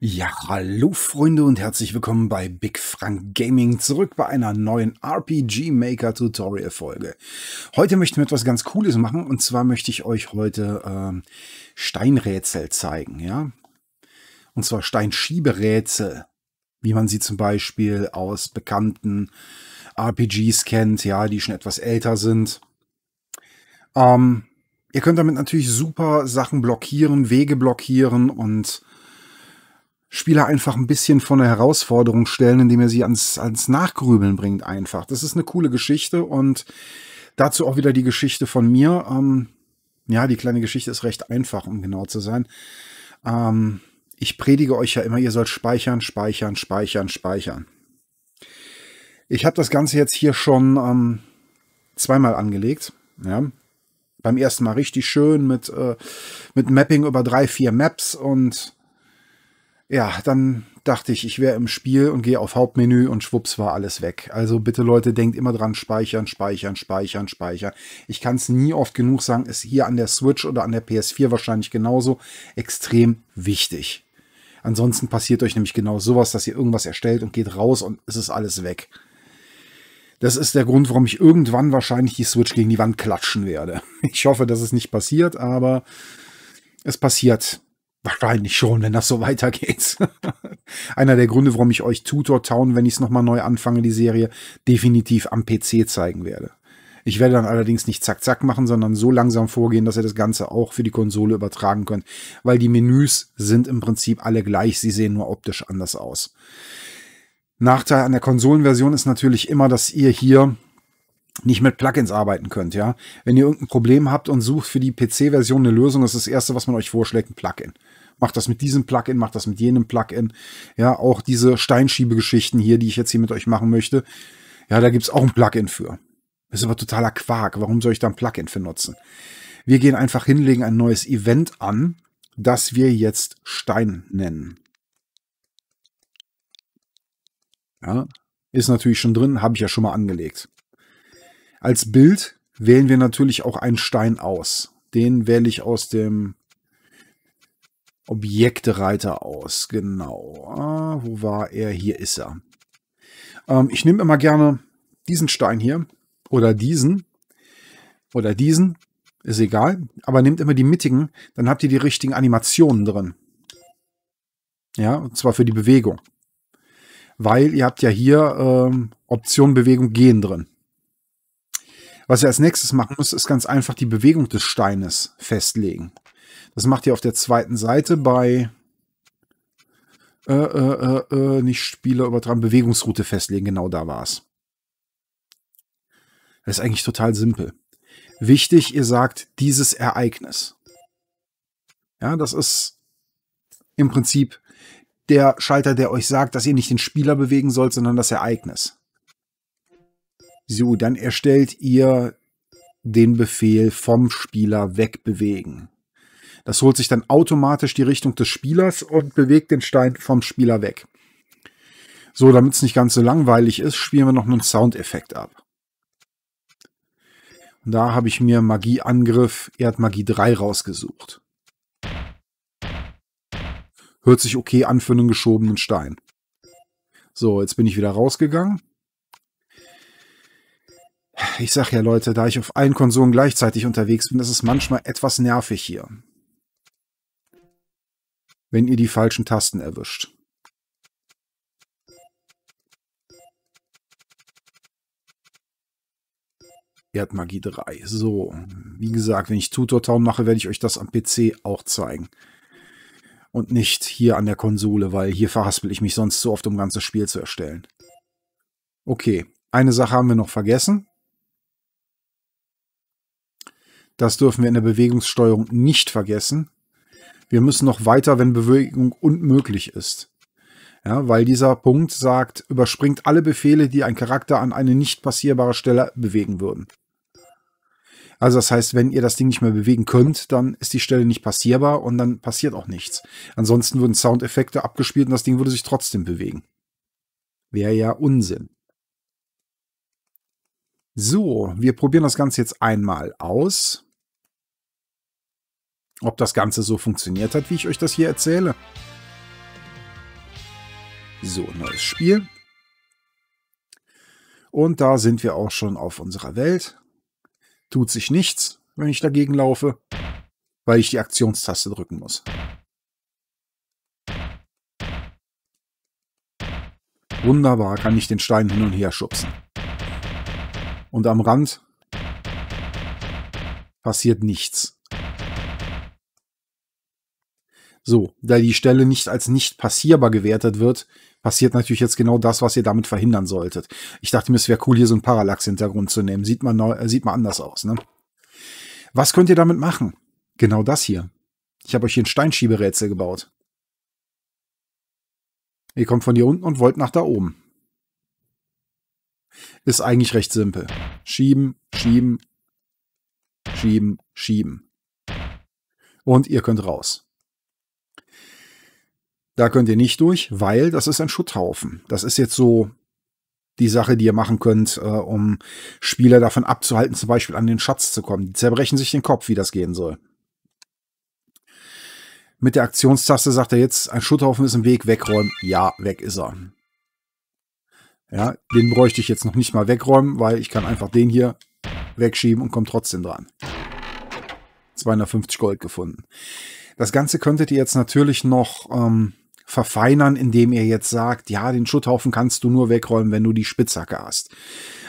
Ja, hallo Freunde und herzlich willkommen bei Big Frank Gaming zurück bei einer neuen RPG Maker Tutorial Folge. Heute möchten wir etwas ganz Cooles machen und zwar möchte ich euch heute äh, Steinrätsel zeigen, ja. Und zwar Steinschieberätsel, wie man sie zum Beispiel aus bekannten RPGs kennt, ja, die schon etwas älter sind. Ähm, ihr könnt damit natürlich super Sachen blockieren, Wege blockieren und Spieler einfach ein bisschen vor eine Herausforderung stellen, indem er sie ans, ans Nachgrübeln bringt einfach. Das ist eine coole Geschichte und dazu auch wieder die Geschichte von mir. Ähm, ja, die kleine Geschichte ist recht einfach, um genau zu sein. Ähm, ich predige euch ja immer, ihr sollt speichern, speichern, speichern, speichern. Ich habe das Ganze jetzt hier schon ähm, zweimal angelegt. Ja. Beim ersten Mal richtig schön mit, äh, mit Mapping über drei, vier Maps und ja, dann dachte ich, ich wäre im Spiel und gehe auf Hauptmenü und schwupps war alles weg. Also bitte Leute, denkt immer dran, speichern, speichern, speichern, speichern. Ich kann es nie oft genug sagen, ist hier an der Switch oder an der PS4 wahrscheinlich genauso extrem wichtig. Ansonsten passiert euch nämlich genau sowas, dass ihr irgendwas erstellt und geht raus und es ist alles weg. Das ist der Grund, warum ich irgendwann wahrscheinlich die Switch gegen die Wand klatschen werde. Ich hoffe, dass es nicht passiert, aber es passiert Wahrscheinlich schon, wenn das so weitergeht. Einer der Gründe, warum ich euch Tutor Town, wenn ich es nochmal neu anfange, die Serie, definitiv am PC zeigen werde. Ich werde dann allerdings nicht zack zack machen, sondern so langsam vorgehen, dass ihr das Ganze auch für die Konsole übertragen könnt, weil die Menüs sind im Prinzip alle gleich, sie sehen nur optisch anders aus. Nachteil an der Konsolenversion ist natürlich immer, dass ihr hier nicht mit Plugins arbeiten könnt, ja. Wenn ihr irgendein Problem habt und sucht für die PC-Version eine Lösung, das ist das erste, was man euch vorschlägt, ein Plugin. Macht das mit diesem Plugin, macht das mit jenem Plugin. Ja, auch diese Steinschiebegeschichten hier, die ich jetzt hier mit euch machen möchte. Ja, da gibt's auch ein Plugin für. ist aber totaler Quark. Warum soll ich da ein Plugin für nutzen? Wir gehen einfach hinlegen ein neues Event an, das wir jetzt Stein nennen. Ja, ist natürlich schon drin, habe ich ja schon mal angelegt. Als Bild wählen wir natürlich auch einen Stein aus. Den wähle ich aus dem Objektreiter aus. Genau. Ah, wo war er? Hier ist er. Ähm, ich nehme immer gerne diesen Stein hier oder diesen oder diesen. Ist egal. Aber nehmt immer die mittigen. Dann habt ihr die richtigen Animationen drin. Ja, und zwar für die Bewegung. Weil ihr habt ja hier ähm, Option Bewegung gehen drin. Was ihr als nächstes machen müsst, ist ganz einfach die Bewegung des Steines festlegen. Das macht ihr auf der zweiten Seite bei äh, äh, äh, äh nicht Spieler übertragen, Bewegungsroute festlegen. Genau da war es. Das ist eigentlich total simpel. Wichtig, ihr sagt dieses Ereignis. Ja, das ist im Prinzip der Schalter, der euch sagt, dass ihr nicht den Spieler bewegen sollt, sondern das Ereignis. So, dann erstellt ihr den Befehl vom Spieler wegbewegen. Das holt sich dann automatisch die Richtung des Spielers und bewegt den Stein vom Spieler weg. So, damit es nicht ganz so langweilig ist, spielen wir noch einen Soundeffekt ab. Und da habe ich mir Magieangriff Erdmagie 3 rausgesucht. Hört sich okay an für einen geschobenen Stein. So, jetzt bin ich wieder rausgegangen. Ich sag ja, Leute, da ich auf allen Konsolen gleichzeitig unterwegs bin, das ist manchmal etwas nervig hier. Wenn ihr die falschen Tasten erwischt. Erdmagie 3. So, wie gesagt, wenn ich Tutor Town mache, werde ich euch das am PC auch zeigen. Und nicht hier an der Konsole, weil hier verhaspel ich mich sonst so oft, um ganzes Spiel zu erstellen. Okay, eine Sache haben wir noch vergessen. Das dürfen wir in der Bewegungssteuerung nicht vergessen. Wir müssen noch weiter, wenn Bewegung unmöglich ist. Ja, weil dieser Punkt sagt, überspringt alle Befehle, die ein Charakter an eine nicht passierbare Stelle bewegen würden. Also das heißt, wenn ihr das Ding nicht mehr bewegen könnt, dann ist die Stelle nicht passierbar und dann passiert auch nichts. Ansonsten würden Soundeffekte abgespielt und das Ding würde sich trotzdem bewegen. Wäre ja Unsinn. So, wir probieren das Ganze jetzt einmal aus ob das Ganze so funktioniert hat, wie ich euch das hier erzähle. So, neues Spiel. Und da sind wir auch schon auf unserer Welt. Tut sich nichts, wenn ich dagegen laufe, weil ich die Aktionstaste drücken muss. Wunderbar kann ich den Stein hin und her schubsen. Und am Rand passiert nichts. So, da die Stelle nicht als nicht passierbar gewertet wird, passiert natürlich jetzt genau das, was ihr damit verhindern solltet. Ich dachte mir, es wäre cool, hier so einen Parallax-Hintergrund zu nehmen. Sieht man, neu, äh, sieht man anders aus. Ne? Was könnt ihr damit machen? Genau das hier. Ich habe euch hier ein Steinschieberätsel gebaut. Ihr kommt von hier unten und wollt nach da oben. Ist eigentlich recht simpel. Schieben, schieben, schieben, schieben. Und ihr könnt raus. Da könnt ihr nicht durch, weil das ist ein Schutthaufen. Das ist jetzt so die Sache, die ihr machen könnt, äh, um Spieler davon abzuhalten, zum Beispiel an den Schatz zu kommen. Die zerbrechen sich den Kopf, wie das gehen soll. Mit der Aktionstaste sagt er jetzt, ein Schutthaufen ist im Weg, wegräumen. Ja, weg ist er. Ja, den bräuchte ich jetzt noch nicht mal wegräumen, weil ich kann einfach den hier wegschieben und komme trotzdem dran. 250 Gold gefunden. Das Ganze könntet ihr jetzt natürlich noch ähm, verfeinern, indem er jetzt sagt, ja, den Schutthaufen kannst du nur wegräumen, wenn du die Spitzhacke hast.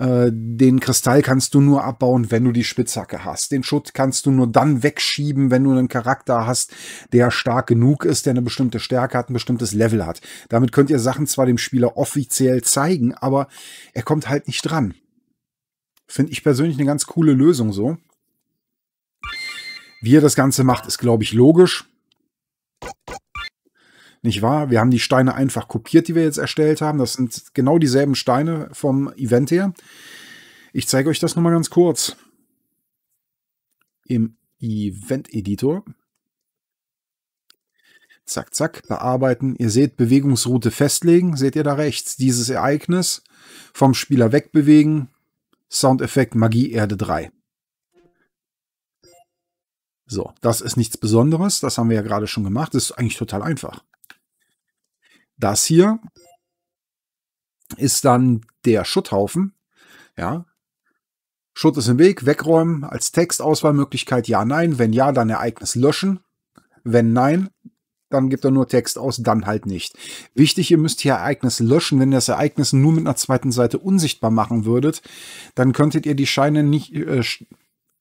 Äh, den Kristall kannst du nur abbauen, wenn du die Spitzhacke hast. Den Schutt kannst du nur dann wegschieben, wenn du einen Charakter hast, der stark genug ist, der eine bestimmte Stärke hat, ein bestimmtes Level hat. Damit könnt ihr Sachen zwar dem Spieler offiziell zeigen, aber er kommt halt nicht dran. Finde ich persönlich eine ganz coole Lösung so. Wie er das Ganze macht, ist, glaube ich, logisch nicht wahr? Wir haben die Steine einfach kopiert, die wir jetzt erstellt haben. Das sind genau dieselben Steine vom Event her. Ich zeige euch das nochmal ganz kurz. Im Event-Editor. Zack, zack, bearbeiten. Ihr seht, Bewegungsroute festlegen. Seht ihr da rechts? Dieses Ereignis vom Spieler wegbewegen. Soundeffekt Magie Erde 3. So, das ist nichts Besonderes. Das haben wir ja gerade schon gemacht. Das ist eigentlich total einfach. Das hier ist dann der Schutthaufen. Ja. Schutt ist im Weg, wegräumen, als Textauswahlmöglichkeit ja, nein. Wenn ja, dann Ereignis löschen. Wenn nein, dann gibt er nur Text aus, dann halt nicht. Wichtig, ihr müsst hier Ereignis löschen. Wenn ihr das Ereignis nur mit einer zweiten Seite unsichtbar machen würdet, dann könntet ihr die Scheine nicht, äh,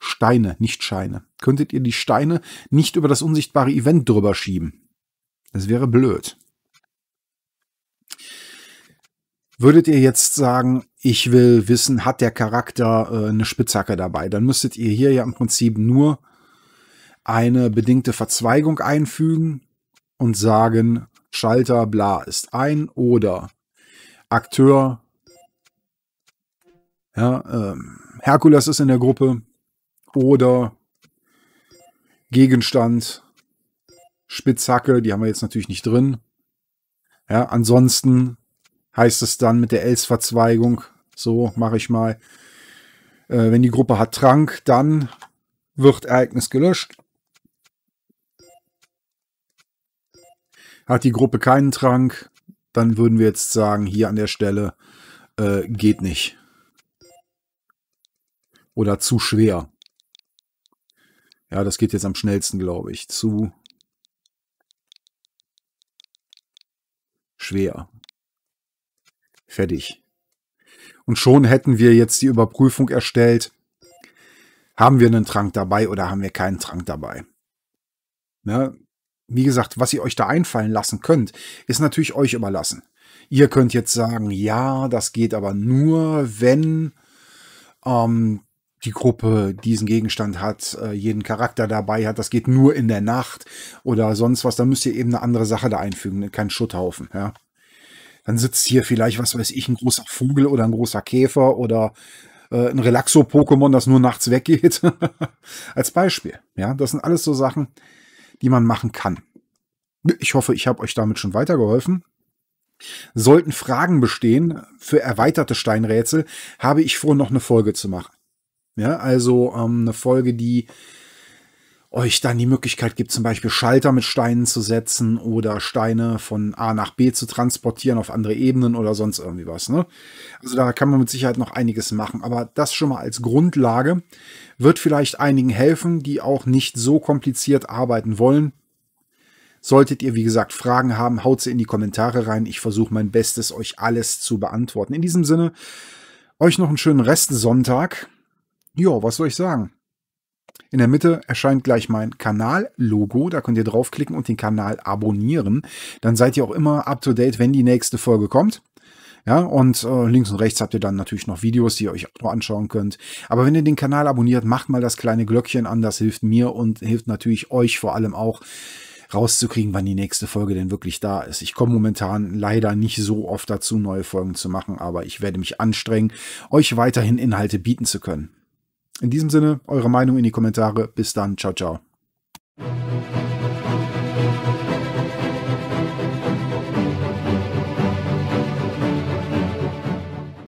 Steine, nicht Scheine, könntet ihr die Steine nicht über das unsichtbare Event drüber schieben. Das wäre blöd. Würdet ihr jetzt sagen, ich will wissen, hat der Charakter äh, eine Spitzhacke dabei? Dann müsstet ihr hier ja im Prinzip nur eine bedingte Verzweigung einfügen und sagen, Schalter bla ist ein oder Akteur ja, ähm, Herkules ist in der Gruppe oder Gegenstand Spitzhacke, die haben wir jetzt natürlich nicht drin. Ja, ansonsten heißt es dann mit der Els-Verzweigung. So mache ich mal. Äh, wenn die Gruppe hat Trank, dann wird Ereignis gelöscht. Hat die Gruppe keinen Trank, dann würden wir jetzt sagen, hier an der Stelle äh, geht nicht. Oder zu schwer. Ja, das geht jetzt am schnellsten, glaube ich. Zu schwer. Fertig. Und schon hätten wir jetzt die Überprüfung erstellt. Haben wir einen Trank dabei oder haben wir keinen Trank dabei? Ne? Wie gesagt, was ihr euch da einfallen lassen könnt, ist natürlich euch überlassen. Ihr könnt jetzt sagen, ja, das geht aber nur, wenn ähm, die Gruppe diesen Gegenstand hat, äh, jeden Charakter dabei hat, das geht nur in der Nacht oder sonst was, dann müsst ihr eben eine andere Sache da einfügen, kein Schutthaufen. Ja. Dann sitzt hier vielleicht, was weiß ich, ein großer Vogel oder ein großer Käfer oder äh, ein Relaxo-Pokémon, das nur nachts weggeht. Als Beispiel. Ja, das sind alles so Sachen, die man machen kann. Ich hoffe, ich habe euch damit schon weitergeholfen. Sollten Fragen bestehen für erweiterte Steinrätsel, habe ich vor, noch eine Folge zu machen. Ja, also ähm, eine Folge, die euch dann die Möglichkeit gibt, zum Beispiel Schalter mit Steinen zu setzen oder Steine von A nach B zu transportieren auf andere Ebenen oder sonst irgendwie was. Ne? Also da kann man mit Sicherheit noch einiges machen. Aber das schon mal als Grundlage wird vielleicht einigen helfen, die auch nicht so kompliziert arbeiten wollen. Solltet ihr, wie gesagt, Fragen haben, haut sie in die Kommentare rein. Ich versuche mein Bestes, euch alles zu beantworten. In diesem Sinne, euch noch einen schönen Rest Sonntag. Jo, was soll ich sagen? In der Mitte erscheint gleich mein Kanal-Logo. Da könnt ihr draufklicken und den Kanal abonnieren. Dann seid ihr auch immer up to date, wenn die nächste Folge kommt. Ja, und äh, links und rechts habt ihr dann natürlich noch Videos, die ihr euch auch noch anschauen könnt. Aber wenn ihr den Kanal abonniert, macht mal das kleine Glöckchen an. Das hilft mir und hilft natürlich euch vor allem auch rauszukriegen, wann die nächste Folge denn wirklich da ist. Ich komme momentan leider nicht so oft dazu, neue Folgen zu machen, aber ich werde mich anstrengen, euch weiterhin Inhalte bieten zu können. In diesem Sinne, eure Meinung in die Kommentare. Bis dann. Ciao, ciao.